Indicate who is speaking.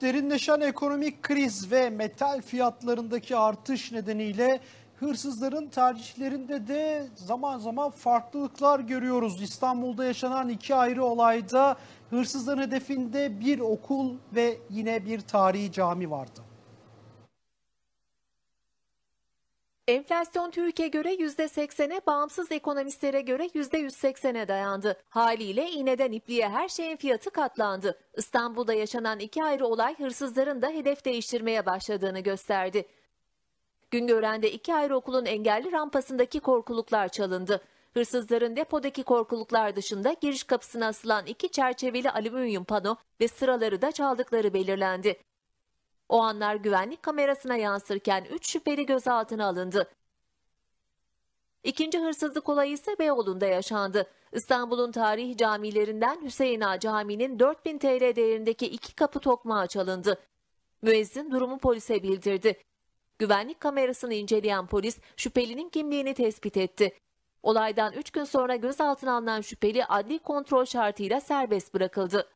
Speaker 1: Derinleşen ekonomik kriz ve metal fiyatlarındaki artış nedeniyle hırsızların tercihlerinde de zaman zaman farklılıklar görüyoruz. İstanbul'da yaşanan iki ayrı olayda hırsızların hedefinde bir okul ve yine bir tarihi cami vardı.
Speaker 2: Enflasyon Türkiye göre %80'e, bağımsız ekonomistlere göre %180'e dayandı. Haliyle iğneden ipliğe her şeyin fiyatı katlandı. İstanbul'da yaşanan iki ayrı olay hırsızların da hedef değiştirmeye başladığını gösterdi. Güngören'de iki ayrı okulun engelli rampasındaki korkuluklar çalındı. Hırsızların depodaki korkuluklar dışında giriş kapısına asılan iki çerçeveli alüminyum pano ve sıraları da çaldıkları belirlendi. O anlar güvenlik kamerasına yansırken 3 şüpheli gözaltına alındı. İkinci hırsızlık olayı ise Beyoğlu'nda yaşandı. İstanbul'un tarihi camilerinden Hüseyin Ağa Camii'nin 4000 TL değerindeki iki kapı tokmağı çalındı. Müezzin durumu polise bildirdi. Güvenlik kamerasını inceleyen polis şüphelinin kimliğini tespit etti. Olaydan 3 gün sonra gözaltına alınan şüpheli adli kontrol şartıyla serbest bırakıldı.